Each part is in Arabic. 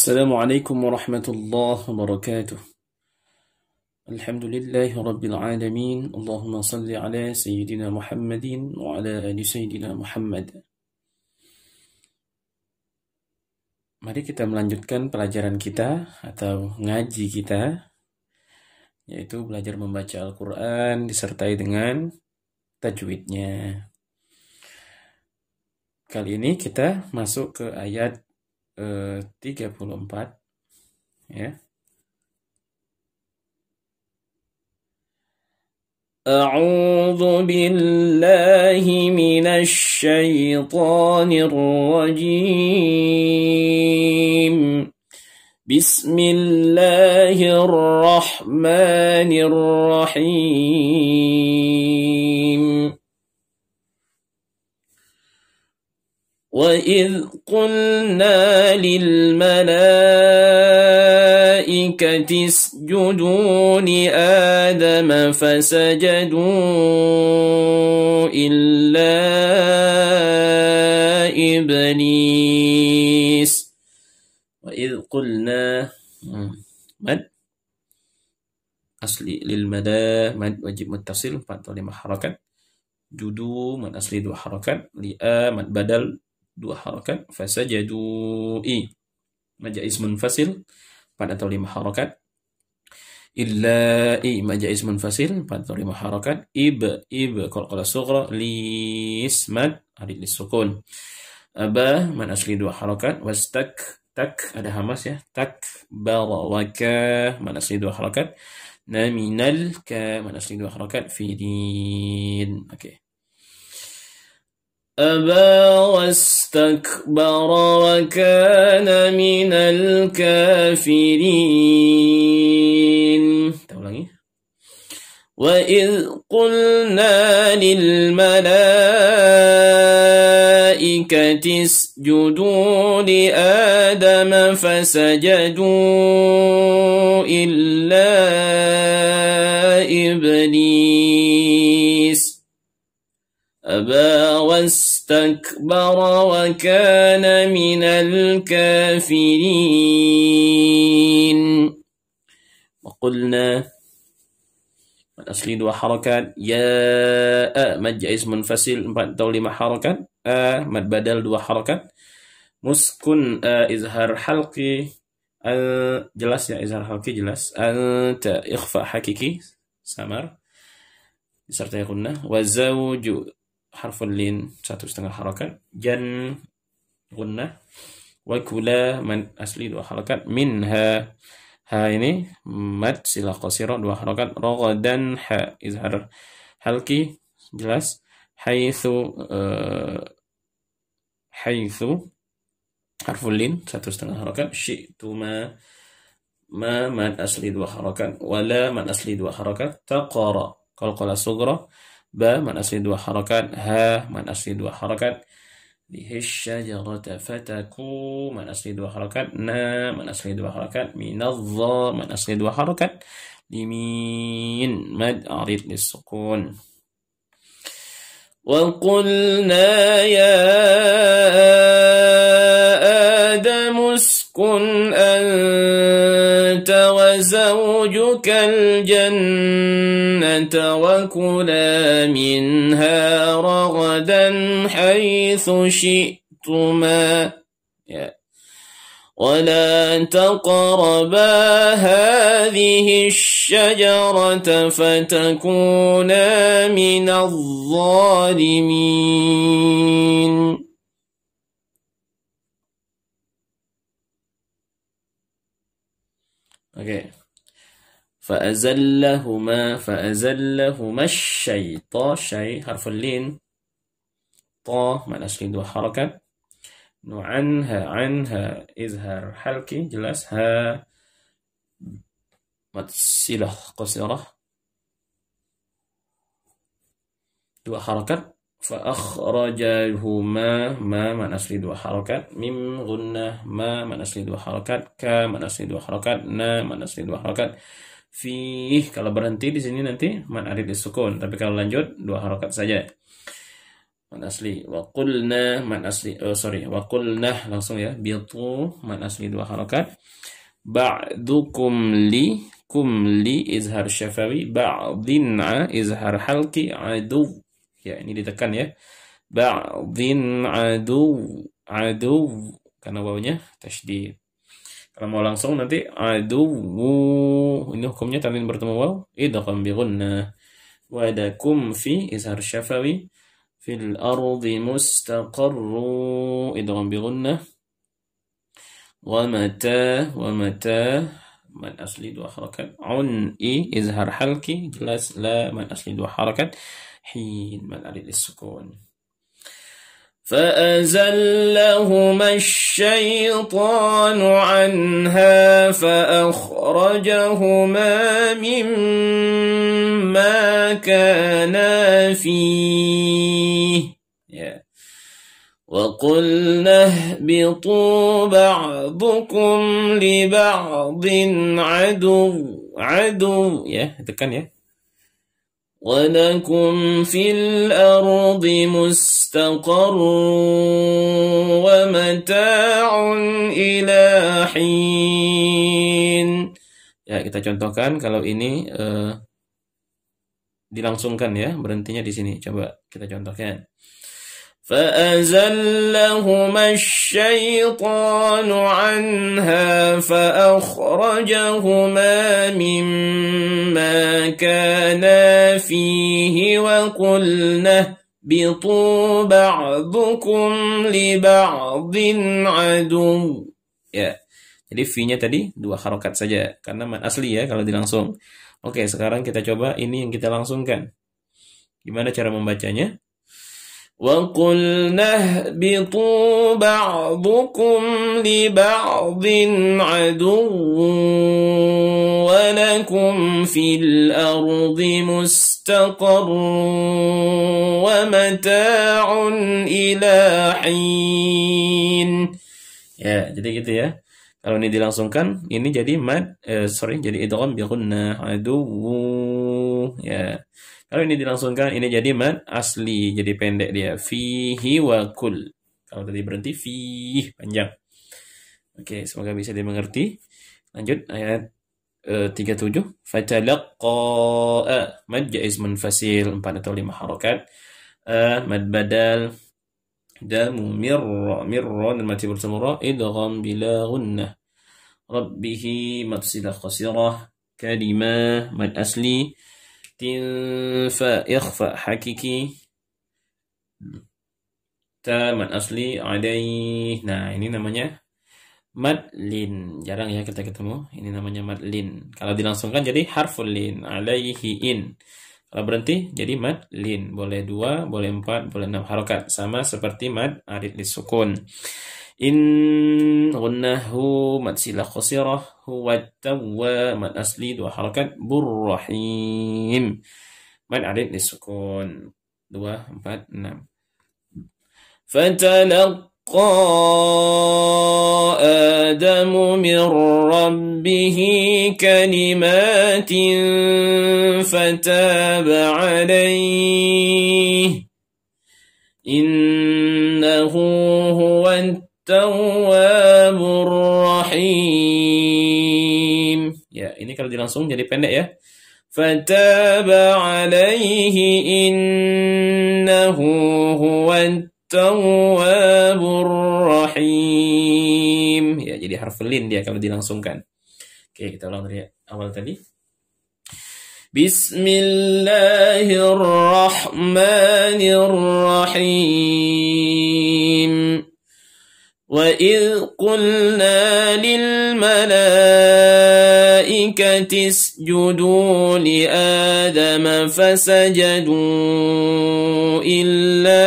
السلام عليكم ورحمة الله وبركاته الحمد لله رب العالمين اللهم صل على سيدنا محمد وعلى آل سيدنا محمد Mari kita melanjutkan pelajaran kita atau ngaji kita yaitu belajar membaca Al-Qur'an disertai dengan tajwidnya. Kali ini kita masuk ke ayat 34 ya إيه. أعوذ بالله من الشيطان الرجيم بسم الله الرحمن الرحيم وإذ قلنا للملائكة اسجدوا لآدم فسجدوا إلا إبليس وإذ قلنا مَنْ أصلي للمدى مَنْ وجب متصل 45 حركات جدو من أصلي دو حركات لآ مَنْ بدل dua harokat fasajadu i majaisman fasil pada atau lima harokat illa i majaz munfasil pada atau lima harokat ib ib kalau kalau sugra li ismat ada li sukun aba man asli dua harokat was tak tak ada hamas ya tak waka man asli dua harokat naminal ka man asli dua harokat fidin oke okay. أبى واستكبر وكان من الكافرين وإذ قلنا للملائكة اسجدوا لآدم فسجدوا إلا إبليس أبا واستكبر وكان من الكافرين وقلنا أصلي دو حركات يا مد جائز منفصل دو ما حركات ما بدل دو حركات مسكن إظهار حلقي جلس يا إظهار حلقي جلس أنت إخفاء حكيكي سمر سرتي قلنا وزوج harful lin satu setengah harokat jan gunnah wa kula man asli dua harokat minha ha ini mad sila qasirah dua harakat dan ha izhar halki jelas haitsu uh, haitsu harful lin satu setengah shi syi'tuma ma man asli dua harokat wala man asli dua harakat taqara qalqala sugra ب من أصل dua harakat ها من أصل dua harakat به الشجرة فتكو من أصل dua harakat نا من أصل dua harakat من الظ من أصل dua harakat لمين مد أعرض للسكون وقلنا يا آدم اسكن أنت أنت وزوجك الجنة وكلا منها رغدا حيث شئتما ولا تقربا هذه الشجرة فتكونا من الظالمين Okay. فأزلهما فأزلهما الشيطا شيء حرف اللين طا ما الأشكال دو حركة نو عنها إظهر حلكي جلس ها ما تسيله قصيرة دو حركة فأخرجهما ma man asli dua harakat mim gunnah ma man asli dua harakat ka man asli dua harakat na man asli dua harakat fi kalau berhenti di sini nanti man arid sukun tapi kalau lanjut dua harokat saja man asli wa qulna man asli oh, sorry wa qulna langsung ya biatu man asli dua harokat ba'dukum li kum li izhar syafawi ba'din'a izhar halki adu ya ini ditekan ya ba'dhin adu adu karena wawunya tasydid kalau mau langsung nanti adu ini hukumnya tanwin bertemu waw idgham bi gunnah wadakum fi izhar syafawi fil ardi mustaqarru idgham bi gunnah wa mata wa mata man asli dua harakat un i izhar halki jelas la man asli dua harakat من الأرض للسكون فأزلهما الشيطان عنها فأخرجهما مما كانا فيه وقلنا اهبطوا بعضكم لبعض عدو عدو يا هذا كان يا ولكم في الأرض مستقر ومتاع إلى حين Ya, kita contohkan kalau ini uh, dilangsungkan ya, berhentinya di sini. Coba kita contohkan. فأزلهم الشيطان عنها فأخرجهما مما كان فيه وقلنا بطوا بعضكم لبعض عدو ya jadi v-nya tadi dua harokat saja karena man asli ya kalau dilangsung oke sekarang kita coba ini yang kita langsungkan gimana cara membacanya وقلنا اهبطوا بعضكم لبعض عدو ولكم في الأرض مستقر ومتاع إلى حين ya jadi gitu ya Kalau ini dilangsungkan, ini jadi mad, eh, sorry, jadi idgham bi gunnah aduwu. Ya. Kalau ini dilangsungkan, ini jadi mad asli, jadi pendek dia. Fihi wa kul. Kalau tadi berhenti fi panjang. Oke, semoga bisa dimengerti. Lanjut ayat eh, tujuh. 37. Fatalaqa eh, mad jais munfasil empat atau lima harokat. Uh, mad badal damu mirra mirra dan mati bersemura idgham bila gunnah rabbih mafsilah khasirah kalimah mad asli tinfa ikhfa hakiki ta mad asli adaih nah ini namanya madlin jarang ya kita ketemu ini namanya madlin kalau dilangsungkan jadi harfulin lin alaihi in kalau berhenti jadi mad lin. Boleh dua, boleh empat, boleh enam harokat. Sama seperti mad arid sukun In gunnahu mad sila khusirah huwa tawwa mad asli dua harokat burrahim. Mad arid sukun Dua, empat, enam. فتلقى استسقى آدم من ربه كلمات فتاب عليه إنه هو التواب الرحيم ya ini kalau dilangsung jadi pendek ya فتاب عليه إنه هو التواب maskulin dia kalau dilangsungkan. Oke, kita ulang dari awal tadi. Bismillahirrahmanirrahim. وإذ قلنا للملائكة اسجدوا لآدم فسجدوا إلا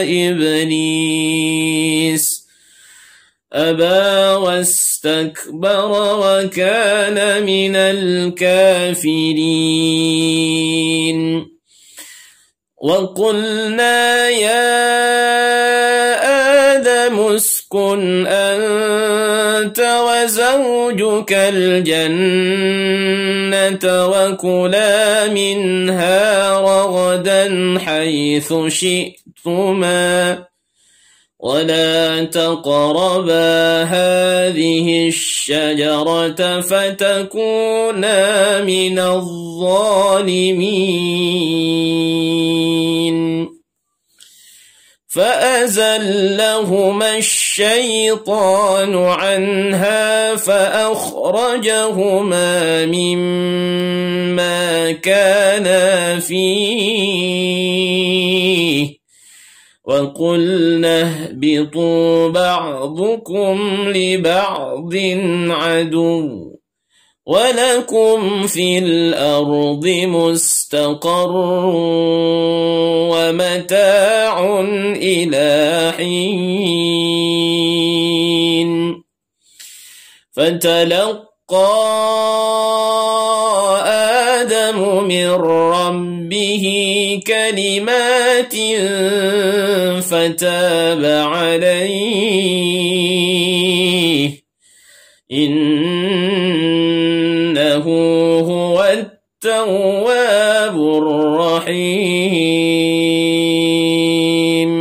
إبليس وأبى واستكبر وكان من الكافرين وقلنا يا آدم اسكن أنت وزوجك الجنة وكلا منها رغدا حيث شئتما ولا تقربا هذه الشجرة فتكونا من الظالمين فأزلهما الشيطان عنها فأخرجهما مما كان فيه وقلنا اهبطوا بعضكم لبعض عدو ولكم في الأرض مستقر ومتاع إلى حين فتلقى آدم من ربه بكلمات فتاب عليه إنه هو التواب الرحيم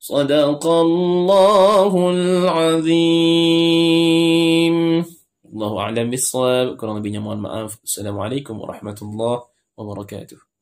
صدق الله العظيم الله أعلم بالصواب مآف السلام عليكم ورحمة الله وبركاته